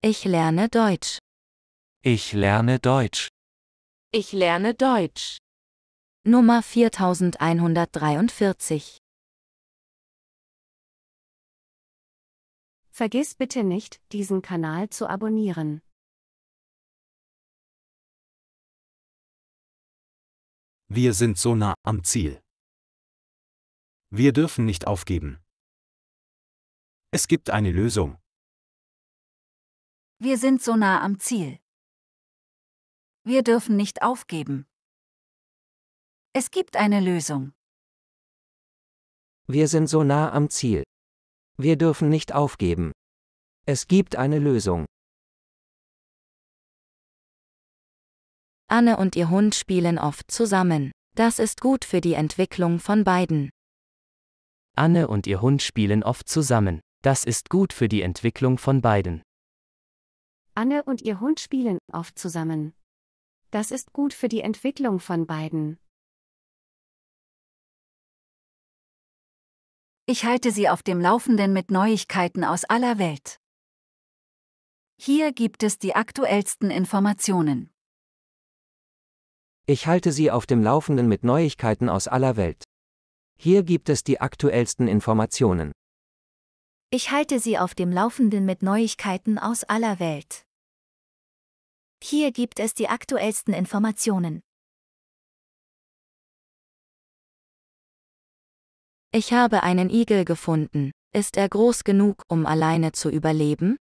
Ich lerne Deutsch. Ich lerne Deutsch. Ich lerne Deutsch. Nummer 4143. Vergiss bitte nicht, diesen Kanal zu abonnieren. Wir sind so nah am Ziel. Wir dürfen nicht aufgeben. Es gibt eine Lösung. Wir sind so nah am Ziel. Wir dürfen nicht aufgeben. Es gibt eine Lösung. Wir sind so nah am Ziel. Wir dürfen nicht aufgeben. Es gibt eine Lösung. Anne und ihr Hund spielen oft zusammen. Das ist gut für die Entwicklung von beiden. Anne und ihr Hund spielen oft zusammen. Das ist gut für die Entwicklung von beiden. Anne und ihr Hund spielen oft zusammen. Das ist gut für die Entwicklung von beiden. Ich halte Sie auf dem Laufenden mit Neuigkeiten aus aller Welt. Hier gibt es die aktuellsten Informationen. Ich halte Sie auf dem Laufenden mit Neuigkeiten aus aller Welt. Hier gibt es die aktuellsten Informationen. Ich halte Sie auf dem Laufenden mit Neuigkeiten aus aller Welt. Hier gibt es die aktuellsten Informationen. Ich habe einen Igel gefunden. Ist er groß genug, um alleine zu überleben?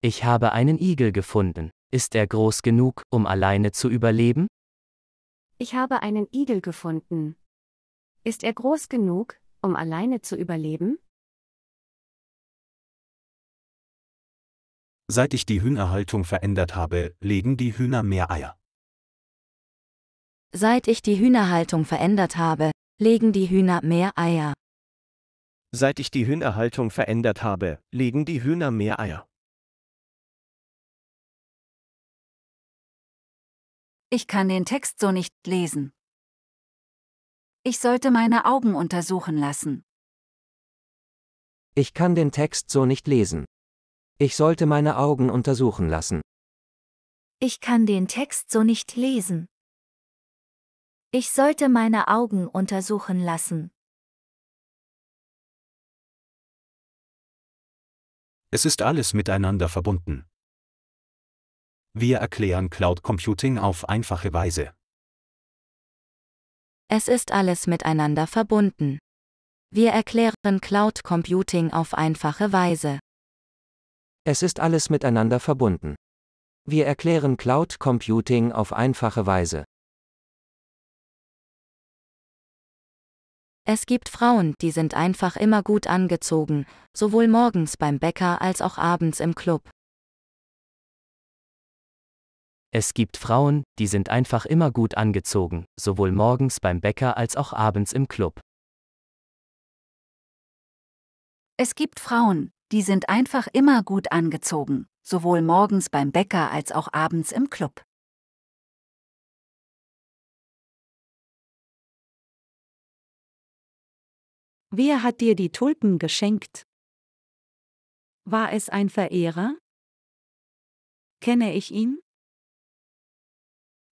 Ich habe einen Igel gefunden. Ist er groß genug, um alleine zu überleben? Ich habe einen Igel gefunden. Ist er groß genug, um alleine zu überleben? Seit ich die Hühnerhaltung verändert habe, legen die Hühner mehr Eier. Seit ich die Hühnerhaltung verändert habe, legen die Hühner mehr Eier. Seit ich die Hühnerhaltung verändert habe, legen die Hühner mehr Eier. Ich kann den Text so nicht lesen. Ich sollte meine Augen untersuchen lassen. Ich kann den Text so nicht lesen. Ich sollte meine Augen untersuchen lassen. Ich kann den Text so nicht lesen. Ich sollte meine Augen untersuchen lassen. Es ist alles miteinander verbunden. Wir erklären Cloud Computing auf einfache Weise. Es ist alles miteinander verbunden. Wir erklären Cloud Computing auf einfache Weise. Es ist alles miteinander verbunden. Wir erklären Cloud Computing auf einfache Weise. Es gibt Frauen, die sind einfach immer gut angezogen, sowohl morgens beim Bäcker als auch abends im Club. Es gibt Frauen, die sind einfach immer gut angezogen, sowohl morgens beim Bäcker als auch abends im Club. Es gibt Frauen, die sind einfach immer gut angezogen, sowohl morgens beim Bäcker als auch abends im Club. Wer hat dir die Tulpen geschenkt? War es ein Verehrer? Kenne ich ihn?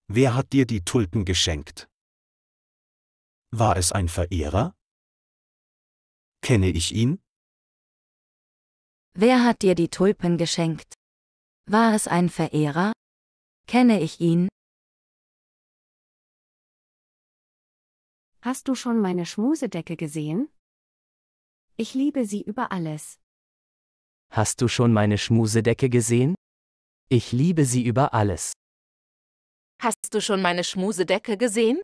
Wer hat dir die Tulpen geschenkt? War es ein Verehrer? Kenne ich ihn? Wer hat dir die Tulpen geschenkt? War es ein Verehrer? Kenne ich ihn? Hast du schon meine Schmusedecke gesehen? Ich liebe sie über alles. Hast du schon meine Schmusedecke gesehen? Ich liebe sie über alles. Hast du schon meine Schmusedecke gesehen?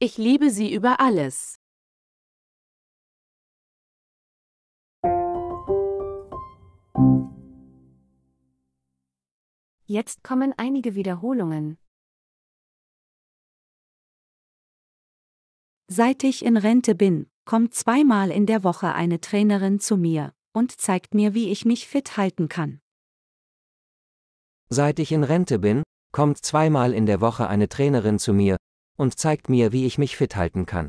Ich liebe sie über alles. Jetzt kommen einige Wiederholungen. Seit ich in Rente bin, kommt zweimal in der Woche eine Trainerin zu mir und zeigt mir, wie ich mich fit halten kann. Seit ich in Rente bin, kommt zweimal in der Woche eine Trainerin zu mir und zeigt mir, wie ich mich fit halten kann.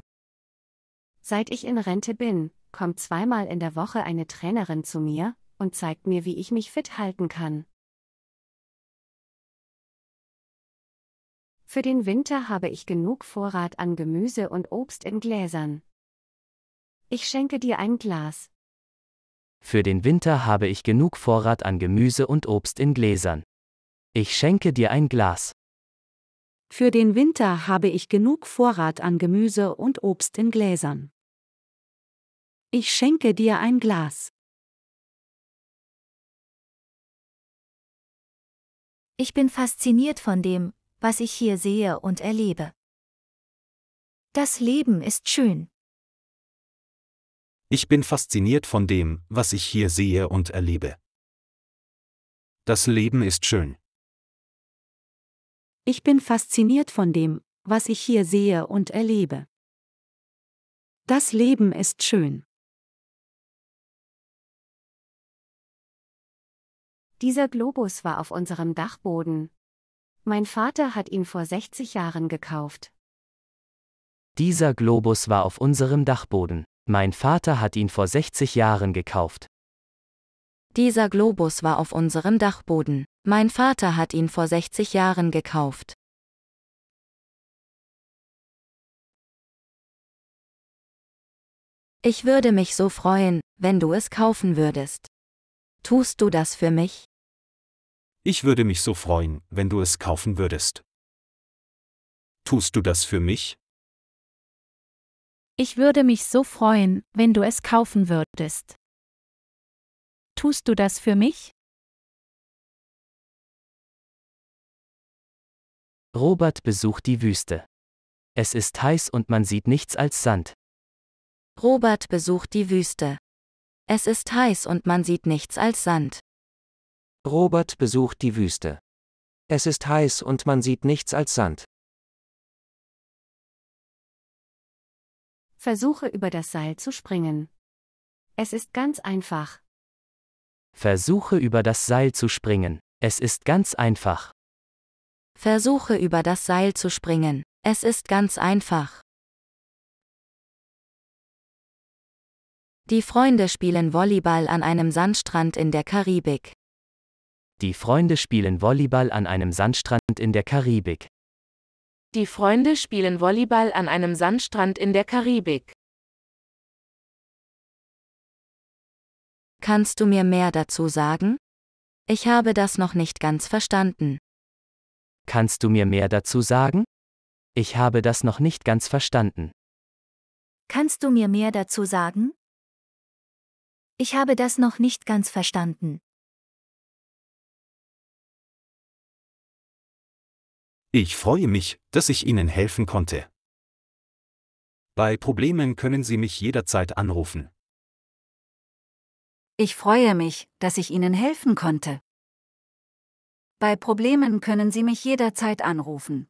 Seit ich in Rente bin, kommt zweimal in der Woche eine Trainerin zu mir und zeigt mir, wie ich mich fit halten kann. Für den Winter habe ich genug Vorrat an Gemüse und Obst in Gläsern. Ich schenke dir ein Glas. Für den Winter habe ich genug Vorrat an Gemüse und Obst in Gläsern. Ich schenke dir ein Glas. Für den Winter habe ich genug Vorrat an Gemüse und Obst in Gläsern. Ich schenke dir ein Glas. Ich bin fasziniert von dem, was ich hier sehe und erlebe. Das Leben ist schön. Ich bin fasziniert von dem, was ich hier sehe und erlebe. Das Leben ist schön. Ich bin fasziniert von dem, was ich hier sehe und erlebe. Das Leben ist schön. Dieser Globus war auf unserem Dachboden. Mein Vater hat ihn vor 60 Jahren gekauft. Dieser Globus war auf unserem Dachboden. Mein Vater hat ihn vor 60 Jahren gekauft. Dieser Globus war auf unserem Dachboden. Mein Vater hat ihn vor 60 Jahren gekauft. Ich würde mich so freuen, wenn du es kaufen würdest. Tust du das für mich? Ich würde mich so freuen, wenn du es kaufen würdest. Tust du das für mich? Ich würde mich so freuen, wenn du es kaufen würdest. Tust du das für mich? Robert besucht die Wüste. Es ist heiß und man sieht nichts als Sand. Robert besucht die Wüste. Es ist heiß und man sieht nichts als Sand. Robert besucht die Wüste. Es ist heiß und man sieht nichts als Sand. Versuche über das Seil zu springen. Es ist ganz einfach. Versuche über das Seil zu springen. Es ist ganz einfach. Versuche über das Seil zu springen. Es ist ganz einfach. Die Freunde spielen Volleyball an einem Sandstrand in der Karibik. Die Freunde spielen Volleyball an einem Sandstrand in der Karibik. Die Freunde spielen Volleyball an einem Sandstrand in der Karibik. Kannst du mir mehr dazu sagen? Ich habe das noch nicht ganz verstanden. Kannst du mir mehr dazu sagen? Ich habe das noch nicht ganz verstanden. Kannst du mir mehr dazu sagen? Ich habe das noch nicht ganz verstanden. Ich freue mich, dass ich Ihnen helfen konnte. Bei Problemen können Sie mich jederzeit anrufen. Ich freue mich, dass ich Ihnen helfen konnte. Bei Problemen können Sie mich jederzeit anrufen.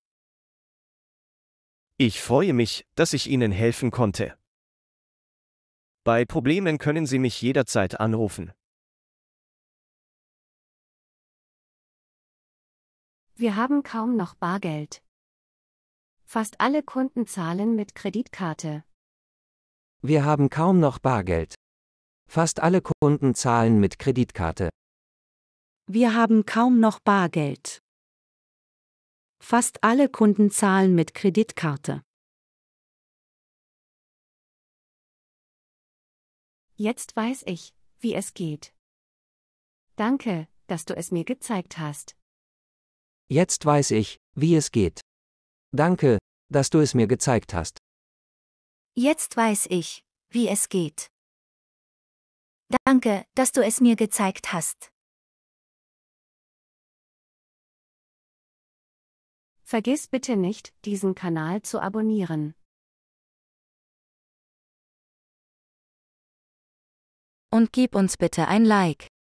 Ich freue mich, dass ich Ihnen helfen konnte. Bei Problemen können Sie mich jederzeit anrufen. Wir haben kaum noch Bargeld. Fast alle Kunden zahlen mit Kreditkarte. Wir haben kaum noch Bargeld. Fast alle Kunden zahlen mit Kreditkarte. Wir haben kaum noch Bargeld. Fast alle Kunden zahlen mit Kreditkarte. Jetzt weiß ich, wie es geht. Danke, dass du es mir gezeigt hast. Jetzt weiß ich, wie es geht. Danke, dass du es mir gezeigt hast. Jetzt weiß ich, wie es geht. Danke, dass du es mir gezeigt hast. Vergiss bitte nicht, diesen Kanal zu abonnieren. Und gib uns bitte ein Like.